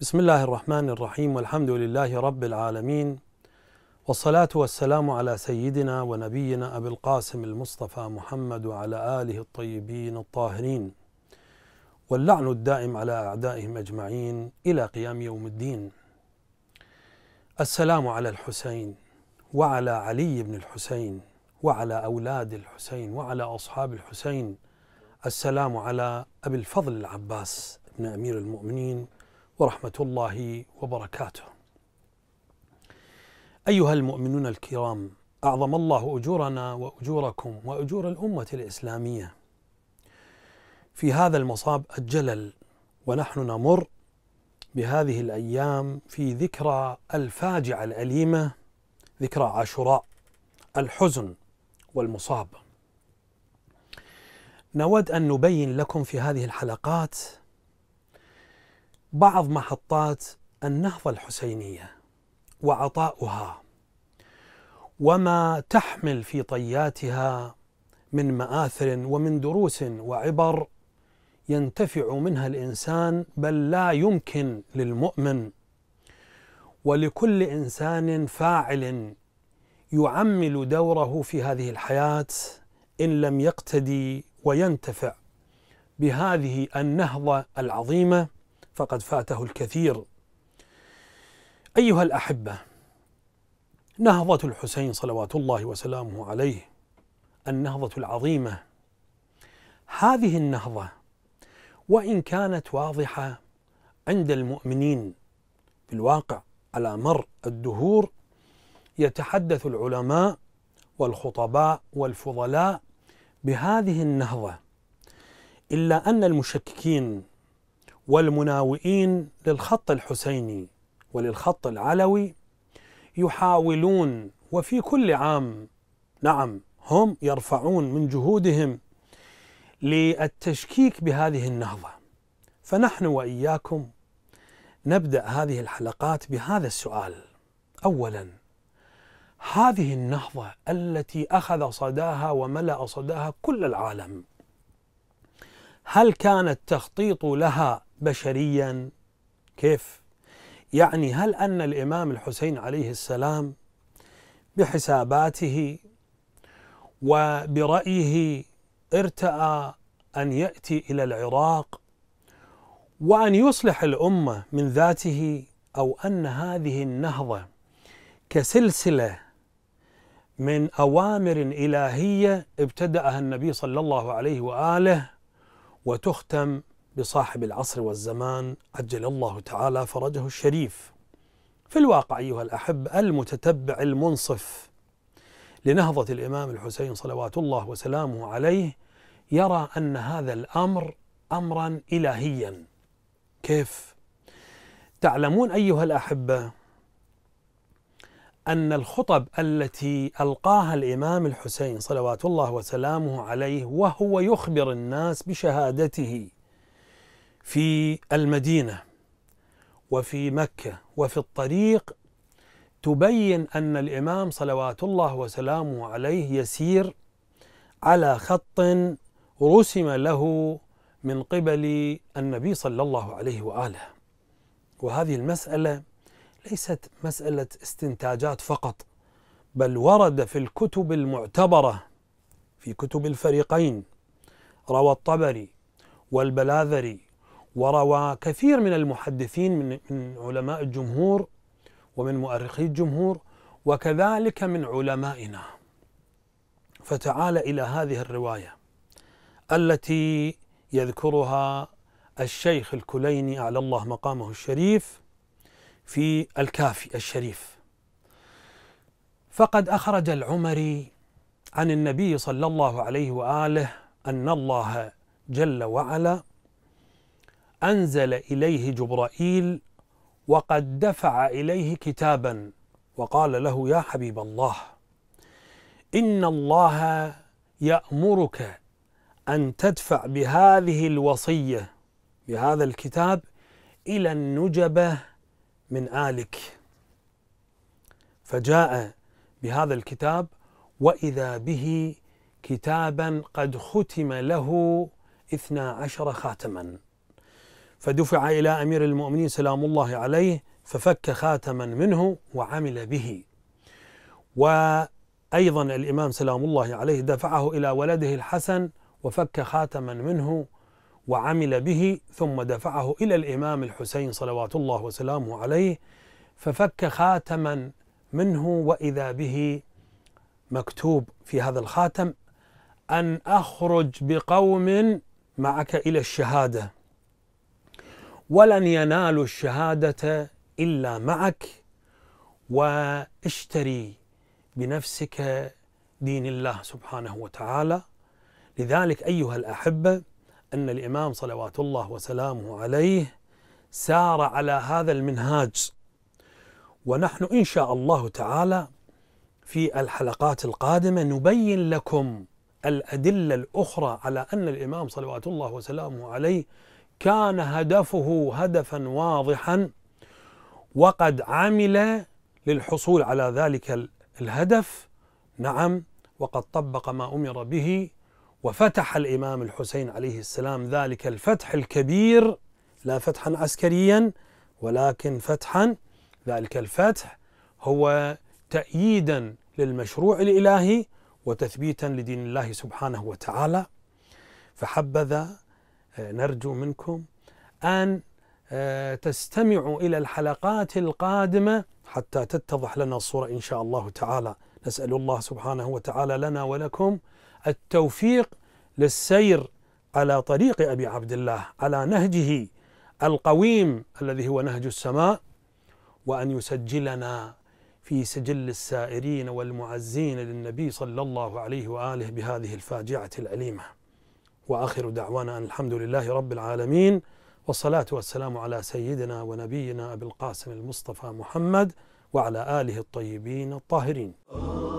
بسم الله الرحمن الرحيم والحمد لله رب العالمين والصلاة والسلام على سيدنا ونبينا أبي القاسم المصطفى محمد وعلى آله الطيبين الطاهرين واللعن الدائم على أعدائهم أجمعين إلى قيام يوم الدين السلام على الحسين وعلى علي بن الحسين وعلى أولاد الحسين وعلى أصحاب الحسين السلام على أبي الفضل العباس بن أمير المؤمنين ورحمة الله وبركاته. أيها المؤمنون الكرام، أعظم الله أجورنا وأجوركم وأجور الأمة الإسلامية. في هذا المصاب الجلل ونحن نمر بهذه الأيام في ذكرى الفاجعة الأليمة ذكرى عاشوراء الحزن والمصاب. نود أن نبين لكم في هذه الحلقات بعض محطات النهضة الحسينية وعطاؤها وما تحمل في طياتها من مآثر ومن دروس وعبر ينتفع منها الإنسان بل لا يمكن للمؤمن ولكل إنسان فاعل يعمل دوره في هذه الحياة إن لم يقتدي وينتفع بهذه النهضة العظيمة فقد فاته الكثير أيها الأحبة نهضة الحسين صلوات الله وسلامه عليه النهضة العظيمة هذه النهضة وإن كانت واضحة عند المؤمنين في الواقع على مر الدهور يتحدث العلماء والخطباء والفضلاء بهذه النهضة إلا أن المشككين والمناوئين للخط الحسيني وللخط العلوي يحاولون وفي كل عام نعم هم يرفعون من جهودهم للتشكيك بهذه النهضه فنحن واياكم نبدا هذه الحلقات بهذا السؤال اولا هذه النهضه التي اخذ صداها وملا صداها كل العالم هل كان التخطيط لها بشريا كيف يعني هل ان الامام الحسين عليه السلام بحساباته وبرايه ارتأى ان ياتي الى العراق وان يصلح الامه من ذاته او ان هذه النهضه كسلسله من اوامر الهيه ابتداها النبي صلى الله عليه واله وتختم بصاحب العصر والزمان عجل الله تعالى فرجه الشريف في الواقع أيها الأحبة المتتبع المنصف لنهضة الإمام الحسين صلوات الله وسلامه عليه يرى أن هذا الأمر أمرا إلهيا كيف؟ تعلمون أيها الأحبة أن الخطب التي ألقاها الإمام الحسين صلوات الله وسلامه عليه وهو يخبر الناس بشهادته في المدينه وفي مكه وفي الطريق تبين ان الامام صلوات الله وسلامه عليه يسير على خط رسم له من قبل النبي صلى الله عليه واله وهذه المساله ليست مساله استنتاجات فقط بل ورد في الكتب المعتبره في كتب الفريقين روى الطبري والبلاذري وروى كثير من المحدثين من, من علماء الجمهور ومن مؤرخي الجمهور وكذلك من علمائنا فتعال الى هذه الروايه التي يذكرها الشيخ الكليني اعلى الله مقامه الشريف في الكافي الشريف فقد اخرج العمري عن النبي صلى الله عليه واله ان الله جل وعلا أنزل إليه جبرائيل وقد دفع إليه كتابا وقال له يا حبيب الله إن الله يأمرك أن تدفع بهذه الوصية بهذا الكتاب إلى النجبة من آلك فجاء بهذا الكتاب وإذا به كتابا قد ختم له اثنا عشر خاتما فدفع إلى أمير المؤمنين سلام الله عليه ففك خاتما منه وعمل به وأيضا الإمام سلام الله عليه دفعه إلى ولده الحسن وفك خاتما منه وعمل به ثم دفعه إلى الإمام الحسين صلوات الله وسلامه عليه ففك خاتما منه وإذا به مكتوب في هذا الخاتم أن أخرج بقوم معك إلى الشهادة ولن ينالوا الشهادة إلا معك واشتري بنفسك دين الله سبحانه وتعالى لذلك أيها الأحبة أن الإمام صلوات الله وسلامه عليه سار على هذا المنهاج ونحن إن شاء الله تعالى في الحلقات القادمة نبين لكم الأدلة الأخرى على أن الإمام صلوات الله وسلامه عليه كان هدفه هدفا واضحا وقد عمل للحصول على ذلك الهدف نعم وقد طبق ما امر به وفتح الامام الحسين عليه السلام ذلك الفتح الكبير لا فتحا عسكريا ولكن فتحا ذلك الفتح هو تأييدا للمشروع الإلهي وتثبيتا لدين الله سبحانه وتعالى فحبذا آه، نرجو منكم أن آه، تستمعوا إلى الحلقات القادمة حتى تتضح لنا الصورة إن شاء الله تعالى نسأل الله سبحانه وتعالى لنا ولكم التوفيق للسير على طريق أبي عبد الله على نهجه القويم الذي هو نهج السماء وأن يسجلنا في سجل السائرين والمعزين للنبي صلى الله عليه وآله بهذه الفاجعة الأليمة واخر دعوانا ان الحمد لله رب العالمين والصلاه والسلام على سيدنا ونبينا ابي القاسم المصطفى محمد وعلى اله الطيبين الطاهرين.